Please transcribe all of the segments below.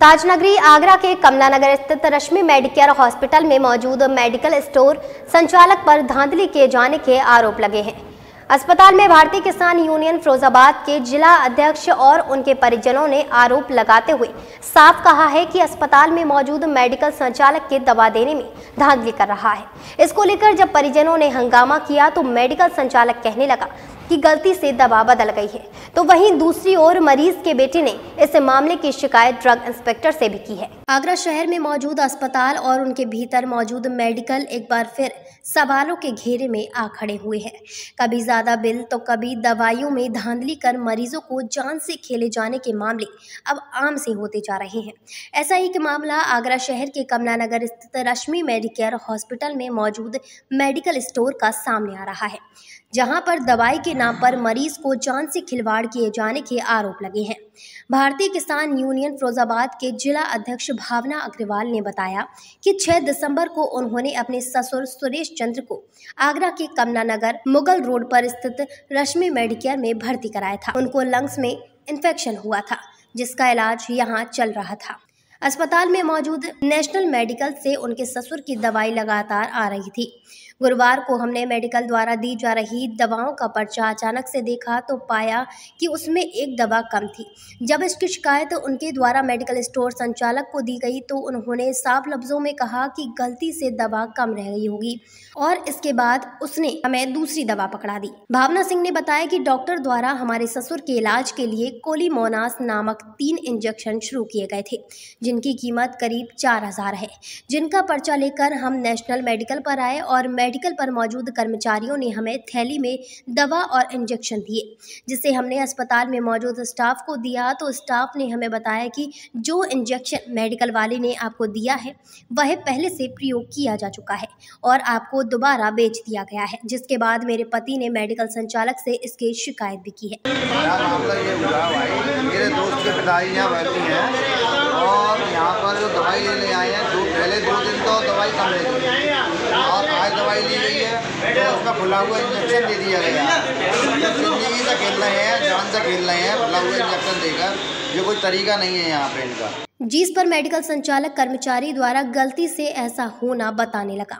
ताजनगरी आगरा के कमला नगर स्थित रश्मि Medicare hospital में मौजूद मेडिकल स्टोर संचालक पर धांधली किए जाने के आरोप लगे हैं अस्पताल में भारतीय किसान यूनियन फिरोजाबाद के जिला अध्यक्ष और उनके परिजनों ने आरोप लगाते हुए साफ कहा है कि अस्पताल में मौजूद मेडिकल संचालक के दवा देने में धांधली कर रहा है इसको लेकर जब परिजनों ने हंगामा किया तो मेडिकल संचालक कहने लगा कि गलती से दवा बदल गई है तो वहीं दूसरी ओर मरीज के बेटे ने इस मामले की शिकायत ड्रग इंस्पेक्टर से भी की है आगरा शहर में मौजूद अस्पताल और उनके भीतर मौजूद मेडिकल एक बार फिर सवालों के घेरे में आ खड़े हुए हैं कभी ज़्यादा बिल तो कभी दवाइयों में धांधली कर मरीजों को जान से खेले जाने के मामले अब आम से होते जा रहे हैं ऐसा एक मामला आगरा शहर के कमला नगर स्थित रश्मि मेडिकेयर हॉस्पिटल में मौजूद मेडिकल स्टोर का सामने आ रहा है जहां पर दवाई के नाम पर मरीज को जान से खिलवाड़ किए जाने के आरोप लगे हैं भारतीय किसान यूनियन फिरोजाबाद के जिला अध्यक्ष भावना अग्रवाल ने बताया कि 6 दिसंबर को उन्होंने अपने ससुर सुरेश चंद्र को आगरा के कमला नगर मुगल रोड पर स्थित रश्मि मेडिकेयर में भर्ती कराया था उनको लंग्स में इन्फेक्शन हुआ था जिसका इलाज यहाँ चल रहा था अस्पताल में मौजूद नेशनल मेडिकल से उनके ससुर की दवाई लगातार आ रही थी गुरुवार को हमने मेडिकल द्वारा दी जा रही दवाओं का पर्चा अचानक से देखा तो पाया कि उसमें एक दवा कम थी जब इसकी शिकायत उनके द्वारा मेडिकल स्टोर संचालक को दी गई तो उन्होंने साफ लफ्ज़ों में कहा कि गलती से दवा कम रह गई होगी और इसके बाद उसने हमें दूसरी दवा पकड़ा दी भावना सिंह ने बताया कि डॉक्टर द्वारा हमारे ससुर के इलाज के लिए कोलीमोनास नामक तीन इंजेक्शन शुरू किए गए थे जिनकी कीमत करीब चार हज़ार है जिनका पर्चा लेकर हम नेशनल मेडिकल पर आए और मेडिकल पर मौजूद कर्मचारियों ने हमें थैली में दवा और इंजेक्शन दिए जिसे हमने अस्पताल में मौजूद स्टाफ को दिया तो स्टाफ ने हमें बताया कि जो इंजेक्शन मेडिकल वाले ने आपको दिया है वह पहले से प्रयोग किया जा चुका है और आपको दोबारा बेच दिया गया है जिसके बाद मेरे पति ने मेडिकल संचालक से इसकी शिकायत भी की है और यहाँ पर जो दवाई लेने आए हैं दो पहले दो दिन तो दवाई कम ले का खुला हुआ इंजेक्शन दे दिया गया जिंदगी से तो खेल रहे हैं जान से खेल रहे हैं खुला हुआ इंजेक्शन देकर ये कोई तरीका नहीं है यहाँ पे इनका जिस पर मेडिकल संचालक कर्मचारी द्वारा गलती से ऐसा होना बताने लगा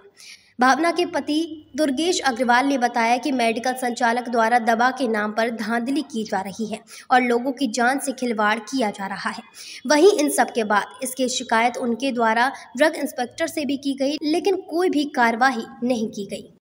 भावना के पति दुर्गेश अग्रवाल ने बताया कि मेडिकल संचालक द्वारा दवा के नाम पर धांधली की जा रही है और लोगों की जान से खिलवाड़ किया जा रहा है वहीं इन सब के बाद इसकी शिकायत उनके द्वारा ड्रग इंस्पेक्टर से भी की गई लेकिन कोई भी कार्रवाई नहीं की गई